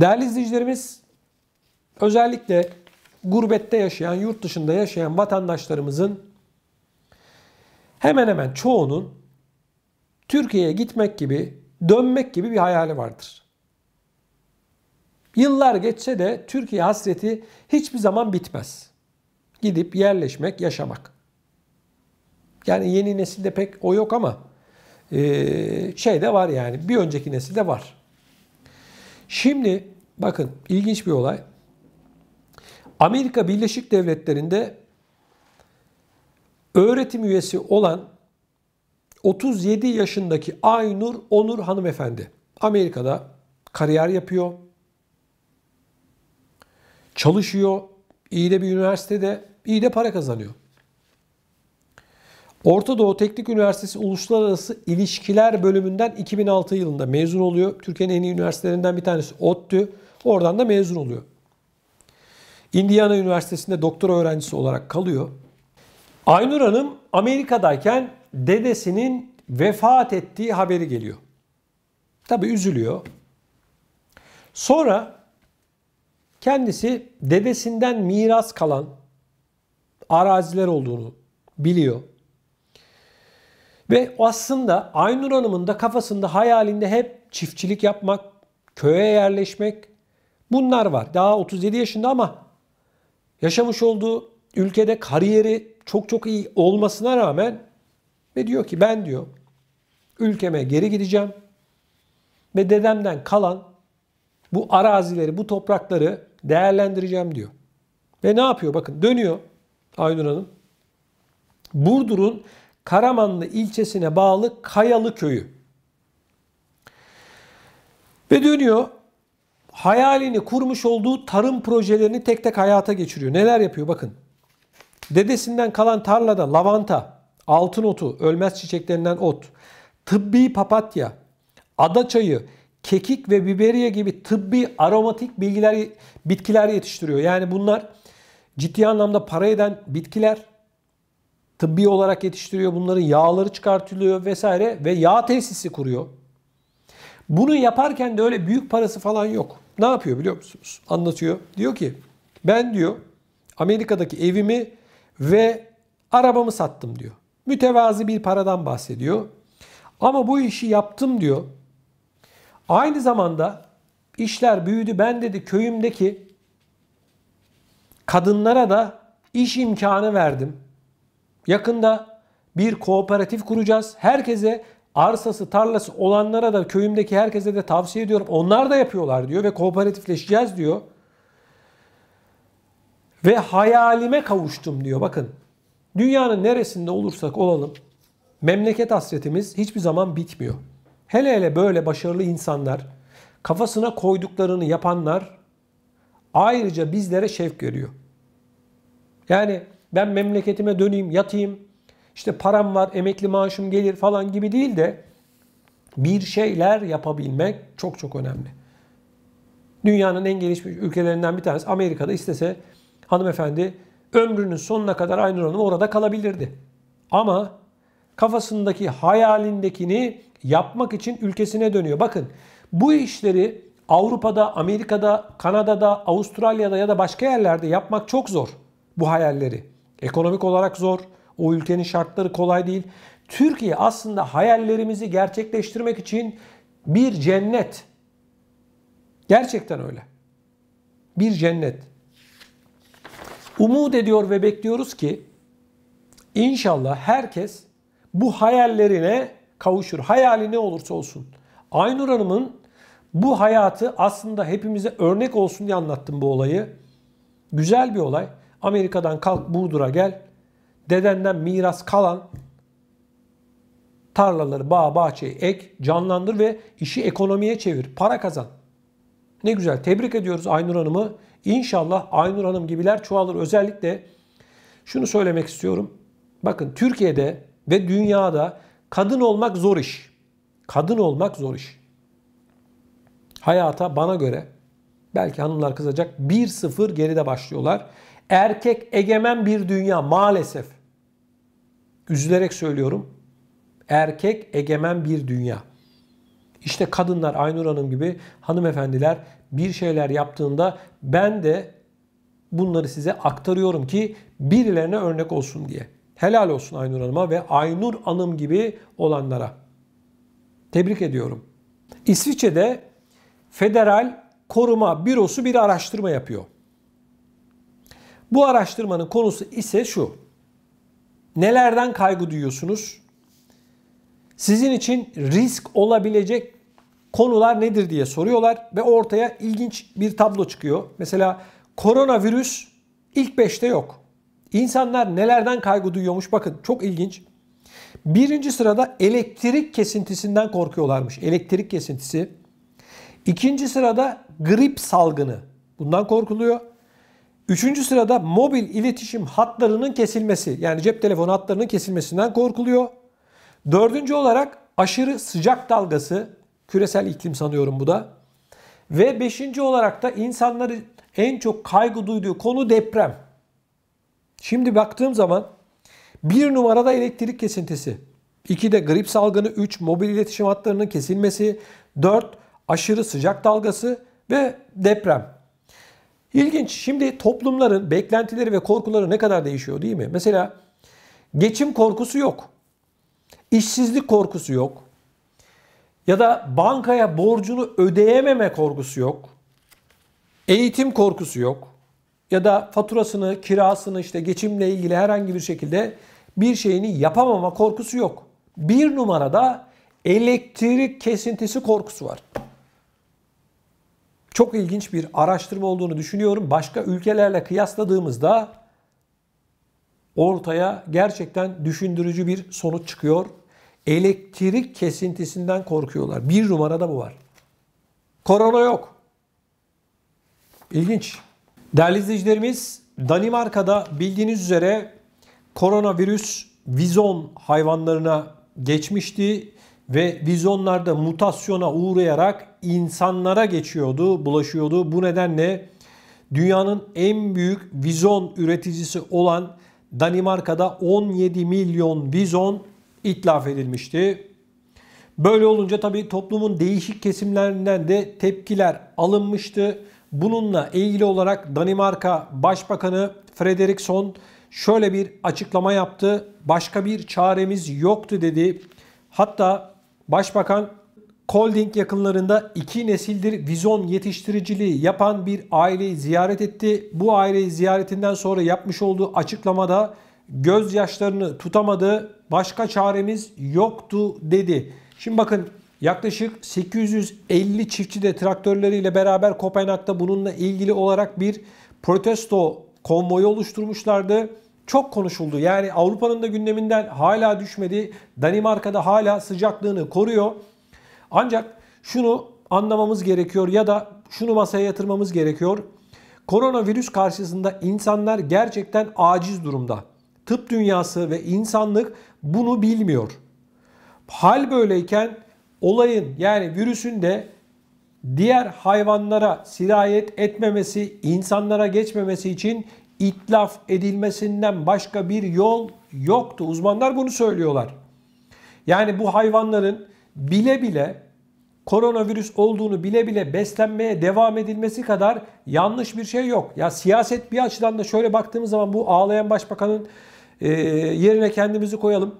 Değerli izleyicilerimiz, özellikle gurbette yaşayan, yurt dışında yaşayan vatandaşlarımızın hemen hemen çoğunun Türkiye'ye gitmek gibi, dönmek gibi bir hayali vardır. Yıllar geçse de Türkiye hasreti hiçbir zaman bitmez. Gidip yerleşmek, yaşamak. Yani yeni nesilde pek o yok ama şey de var yani bir önceki nesilde var. Şimdi bakın ilginç bir olay. Amerika Birleşik Devletleri'nde öğretim üyesi olan 37 yaşındaki Aynur Onur hanımefendi Amerika'da kariyer yapıyor. Çalışıyor. iyi de bir üniversitede iyi de para kazanıyor. Orta Doğu Teknik Üniversitesi Uluslararası İlişkiler bölümünden 2006 yılında mezun oluyor. Türkiye'nin en iyi üniversitelerinden bir tanesi ODTÜ. Oradan da mezun oluyor. Indiana Üniversitesi'nde doktora öğrencisi olarak kalıyor. Aynur Hanım Amerika'dayken dedesinin vefat ettiği haberi geliyor. Tabi üzülüyor. Sonra kendisi dedesinden miras kalan araziler olduğunu biliyor. Ve aslında Aynur Hanım'ın da kafasında hayalinde hep çiftçilik yapmak, köye yerleşmek bunlar var. Daha 37 yaşında ama yaşamış olduğu ülkede kariyeri çok çok iyi olmasına rağmen ve diyor ki ben diyor ülkeme geri gideceğim ve dedemden kalan bu arazileri, bu toprakları değerlendireceğim diyor. Ve ne yapıyor? Bakın dönüyor Aynur Hanım. Burdur'un Karamanlı ilçesine bağlı Kayalı köyü. Ve dönüyor hayalini kurmuş olduğu tarım projelerini tek tek hayata geçiriyor. Neler yapıyor bakın. Dedesinden kalan tarlada lavanta, altın otu, ölmez çiçeklerinden ot, tıbbi papatya, ada çayı, kekik ve biberiye gibi tıbbi aromatik bilgiler, bitkiler yetiştiriyor. Yani bunlar ciddi anlamda para eden bitkiler tıbbi olarak yetiştiriyor bunların yağları çıkartılıyor vesaire ve yağ tesisi kuruyor. Bunu yaparken de öyle büyük parası falan yok. Ne yapıyor biliyor musunuz? Anlatıyor. Diyor ki ben diyor Amerika'daki evimi ve arabamı sattım diyor. Mütevazi bir paradan bahsediyor. Ama bu işi yaptım diyor. Aynı zamanda işler büyüdü. Ben dedi köyümdeki kadınlara da iş imkanı verdim. Yakında bir kooperatif kuracağız. Herkese arsası, tarlası olanlara da köyümdeki herkese de tavsiye ediyorum. Onlar da yapıyorlar diyor ve kooperatifleşeceğiz diyor. Ve hayalime kavuştum diyor. Bakın dünyanın neresinde olursak olalım memleket hasretimiz hiçbir zaman bitmiyor. Hele hele böyle başarılı insanlar, kafasına koyduklarını yapanlar ayrıca bizlere şevk görüyor. Yani ben memleketime döneyim, yatayım, işte param var, emekli maaşım gelir falan gibi değil de bir şeyler yapabilmek çok çok önemli. Dünyanın en gelişmiş ülkelerinden bir tanesi Amerika'da istese hanımefendi ömrünün sonuna kadar aynı hanım orada kalabilirdi. Ama kafasındaki hayalindekini yapmak için ülkesine dönüyor. Bakın bu işleri Avrupa'da, Amerika'da, Kanada'da, Avustralya'da ya da başka yerlerde yapmak çok zor bu hayalleri. Ekonomik olarak zor. O ülkenin şartları kolay değil. Türkiye aslında hayallerimizi gerçekleştirmek için bir cennet. Gerçekten öyle. Bir cennet. Umut ediyor ve bekliyoruz ki inşallah herkes bu hayallerine kavuşur. Hayali ne olursa olsun. Aynur Hanım'ın bu hayatı aslında hepimize örnek olsun diye anlattım bu olayı. Güzel bir olay. Amerika'dan kalk Burdur'a gel. Dedenden miras kalan tarlaları, bağ, bahçeyi ek, canlandır ve işi ekonomiye çevir. Para kazan. Ne güzel. Tebrik ediyoruz Aynur Hanım'ı. İnşallah Aynur Hanım gibiler çoğalır. Özellikle şunu söylemek istiyorum. Bakın Türkiye'de ve dünyada kadın olmak zor iş. Kadın olmak zor iş. Hayata bana göre belki hanımlar kızacak 1-0 geride başlıyorlar erkek egemen bir dünya maalesef. Üzülerek söylüyorum. Erkek egemen bir dünya. İşte kadınlar Aynur Hanım gibi hanımefendiler bir şeyler yaptığında ben de bunları size aktarıyorum ki birilerine örnek olsun diye. Helal olsun Aynur Hanım'a ve Aynur Hanım gibi olanlara. Tebrik ediyorum. İsviçre'de Federal Koruma Bürosu bir araştırma yapıyor. Bu araştırmanın konusu ise şu. Nelerden kaygı duyuyorsunuz? Sizin için risk olabilecek konular nedir diye soruyorlar ve ortaya ilginç bir tablo çıkıyor. Mesela koronavirüs ilk 5'te yok. İnsanlar nelerden kaygı duyuyormuş bakın çok ilginç. Birinci sırada elektrik kesintisinden korkuyorlarmış. Elektrik kesintisi. İkinci sırada grip salgını. Bundan korkuluyor. Üçüncü sırada mobil iletişim hatlarının kesilmesi yani cep telefonu hatlarının kesilmesinden korkuluyor. Dördüncü olarak aşırı sıcak dalgası küresel iklim sanıyorum bu da. Ve beşinci olarak da insanları en çok kaygı duyduğu konu deprem. Şimdi baktığım zaman bir numarada elektrik kesintisi. de grip salgını, üç mobil iletişim hatlarının kesilmesi, dört aşırı sıcak dalgası ve deprem. İlginç. Şimdi toplumların beklentileri ve korkuları ne kadar değişiyor değil mi? Mesela geçim korkusu yok. İşsizlik korkusu yok. Ya da bankaya borcunu ödeyememe korkusu yok. Eğitim korkusu yok. Ya da faturasını, kirasını işte geçimle ilgili herhangi bir şekilde bir şeyini yapamama korkusu yok. Bir numarada elektrik kesintisi korkusu var. Çok ilginç bir araştırma olduğunu düşünüyorum. Başka ülkelerle kıyasladığımızda ortaya gerçekten düşündürücü bir sonuç çıkıyor. Elektrik kesintisinden korkuyorlar. Bir numarada bu var. Korona yok. İlginç. Değerli izleyicilerimiz Danimarka'da bildiğiniz üzere koronavirüs vizon hayvanlarına geçmişti ve vizyonlarda mutasyona uğrayarak insanlara geçiyordu, bulaşıyordu. Bu nedenle dünyanın en büyük vizyon üreticisi olan Danimarka'da 17 milyon vizyon itlaf edilmişti. Böyle olunca tabii toplumun değişik kesimlerinden de tepkiler alınmıştı. Bununla ilgili olarak Danimarka Başbakanı Frederikson şöyle bir açıklama yaptı. Başka bir çaremiz yoktu dedi. Hatta Başbakan Kolding yakınlarında iki nesildir vizon yetiştiriciliği yapan bir aileyi ziyaret etti. Bu aileyi ziyaretinden sonra yapmış olduğu açıklamada gözyaşlarını tutamadı, başka çaremiz yoktu dedi. Şimdi bakın yaklaşık 850 çiftçi de traktörleriyle beraber Kopenhag'da bununla ilgili olarak bir protesto konvoyu oluşturmuşlardı çok konuşuldu. Yani Avrupa'nın da gündeminden hala düşmedi. Danimarka'da hala sıcaklığını koruyor. Ancak şunu anlamamız gerekiyor ya da şunu masaya yatırmamız gerekiyor. Koronavirüs karşısında insanlar gerçekten aciz durumda. Tıp dünyası ve insanlık bunu bilmiyor. Hal böyleyken olayın yani virüsün de diğer hayvanlara sirayet etmemesi, insanlara geçmemesi için itlaf edilmesinden başka bir yol yoktu. Uzmanlar bunu söylüyorlar. Yani bu hayvanların bile bile koronavirüs olduğunu bile bile beslenmeye devam edilmesi kadar yanlış bir şey yok. Ya siyaset bir açıdan da şöyle baktığımız zaman bu ağlayan başbakanın e, yerine kendimizi koyalım.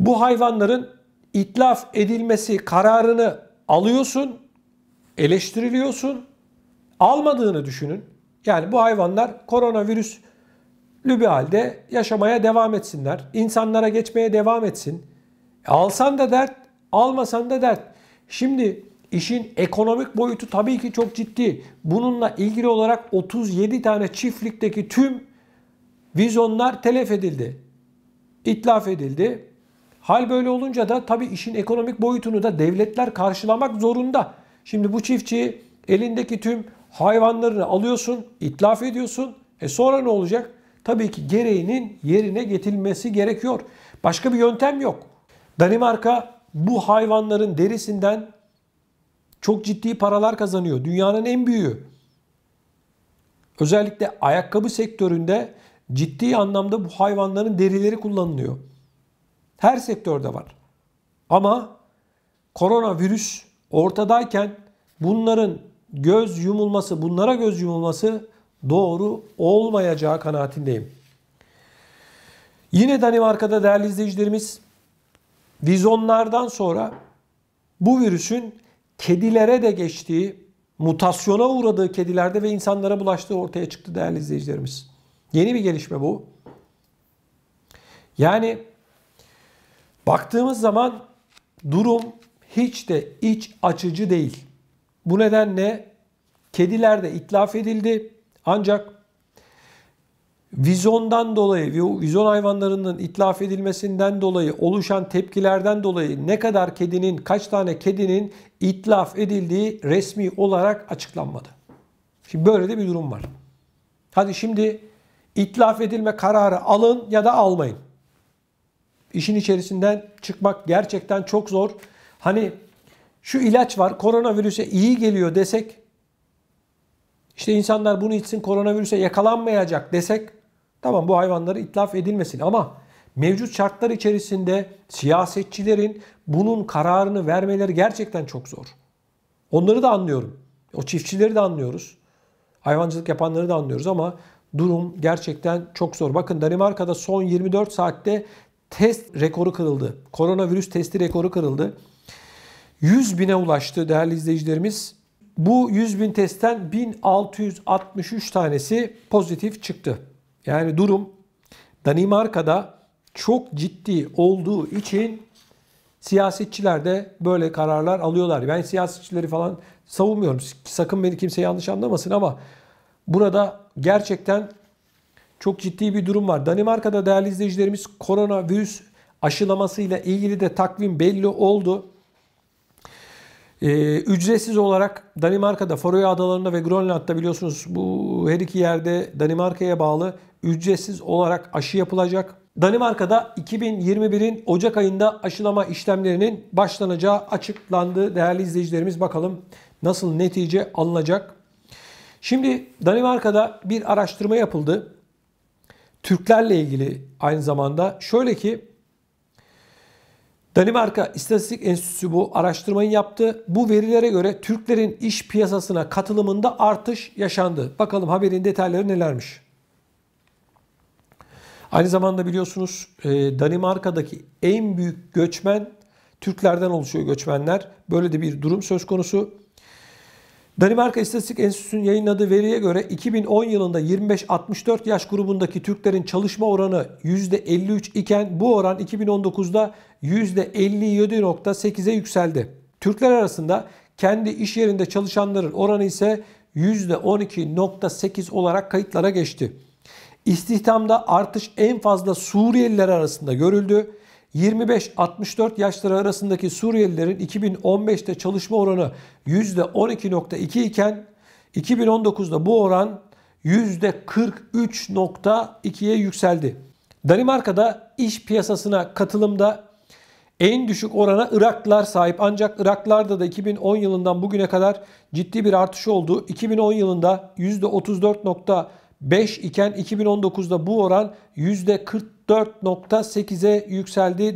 Bu hayvanların itlaf edilmesi kararını alıyorsun, eleştiriliyorsun, almadığını düşünün. Yani bu hayvanlar koronavirüs bir halde yaşamaya devam etsinler. İnsanlara geçmeye devam etsin. E, alsan da dert, almasan da dert. Şimdi işin ekonomik boyutu tabii ki çok ciddi. Bununla ilgili olarak 37 tane çiftlikteki tüm vizyonlar telef edildi. İtlaf edildi. Hal böyle olunca da tabii işin ekonomik boyutunu da devletler karşılamak zorunda. Şimdi bu çiftçi elindeki tüm Hayvanlarını alıyorsun, itlaf ediyorsun. E sonra ne olacak? Tabii ki gereğinin yerine getirilmesi gerekiyor. Başka bir yöntem yok. Danimarka bu hayvanların derisinden çok ciddi paralar kazanıyor. Dünyanın en büyüğü. Özellikle ayakkabı sektöründe ciddi anlamda bu hayvanların derileri kullanılıyor. Her sektörde var. Ama koronavirüs ortadayken bunların göz yumulması, bunlara göz yumulması doğru olmayacağı kanaatindeyim. Yine Danimarka'da değerli izleyicilerimiz vizonlardan sonra bu virüsün kedilere de geçtiği, mutasyona uğradığı kedilerde ve insanlara bulaştığı ortaya çıktı değerli izleyicilerimiz. Yeni bir gelişme bu. Yani baktığımız zaman durum hiç de iç açıcı değil. Bu nedenle kediler de itlaf edildi. Ancak vizondan dolayı, vizon hayvanlarının itlaf edilmesinden dolayı oluşan tepkilerden dolayı ne kadar kedinin, kaç tane kedinin itlaf edildiği resmi olarak açıklanmadı. Şimdi böyle de bir durum var. Hadi şimdi itlaf edilme kararı alın ya da almayın. İşin içerisinden çıkmak gerçekten çok zor. Hani şu ilaç var koronavirüse iyi geliyor desek işte insanlar bunu içsin koronavirüse yakalanmayacak desek tamam bu hayvanları itlaf edilmesin ama mevcut şartlar içerisinde siyasetçilerin bunun kararını vermeleri gerçekten çok zor. Onları da anlıyorum. O çiftçileri de anlıyoruz. Hayvancılık yapanları da anlıyoruz ama durum gerçekten çok zor. Bakın Danimarka'da son 24 saatte test rekoru kırıldı. Koronavirüs testi rekoru kırıldı. 100 bine ulaştı değerli izleyicilerimiz. Bu 100 bin testten 1663 tanesi pozitif çıktı. Yani durum Danimarka'da çok ciddi olduğu için siyasetçiler de böyle kararlar alıyorlar. Ben siyasetçileri falan savunmuyorum. Sakın beni kimse yanlış anlamasın ama burada gerçekten çok ciddi bir durum var. Danimarka'da değerli izleyicilerimiz koronavirüs aşılaması ile ilgili de takvim belli oldu. Ee, ücretsiz olarak Danimarka'da, Faroe Adaları'nda ve Grönland'da biliyorsunuz bu her iki yerde Danimarka'ya bağlı ücretsiz olarak aşı yapılacak. Danimarka'da 2021'in Ocak ayında aşılama işlemlerinin başlanacağı açıklandı. Değerli izleyicilerimiz bakalım nasıl netice alınacak. Şimdi Danimarka'da bir araştırma yapıldı. Türklerle ilgili aynı zamanda şöyle ki Danimarka İstatistik Enstitüsü bu araştırmayı yaptı. Bu verilere göre Türklerin iş piyasasına katılımında artış yaşandı. Bakalım haberin detayları nelermiş. Aynı zamanda biliyorsunuz e, Danimarka'daki en büyük göçmen Türklerden oluşuyor göçmenler. Böyle de bir durum söz konusu. Danimarka İstatistik Enstitüsü'nün yayınladığı veriye göre 2010 yılında 25-64 yaş grubundaki Türklerin çalışma oranı %53 iken bu oran 2019'da %57.8'e yükseldi. Türkler arasında kendi iş yerinde çalışanların oranı ise %12.8 olarak kayıtlara geçti. İstihdamda artış en fazla Suriyeliler arasında görüldü. 25-64 yaşları arasındaki Suriyelilerin 2015'te çalışma oranı %12.2 iken 2019'da bu oran %43.2'ye yükseldi. Danimarka'da iş piyasasına katılımda en düşük orana Iraklılar sahip ancak Iraklılarda da 2010 yılından bugüne kadar ciddi bir artış oldu. 2010 yılında %34.5 iken 2019'da bu oran %40 4.8'e yükseldi.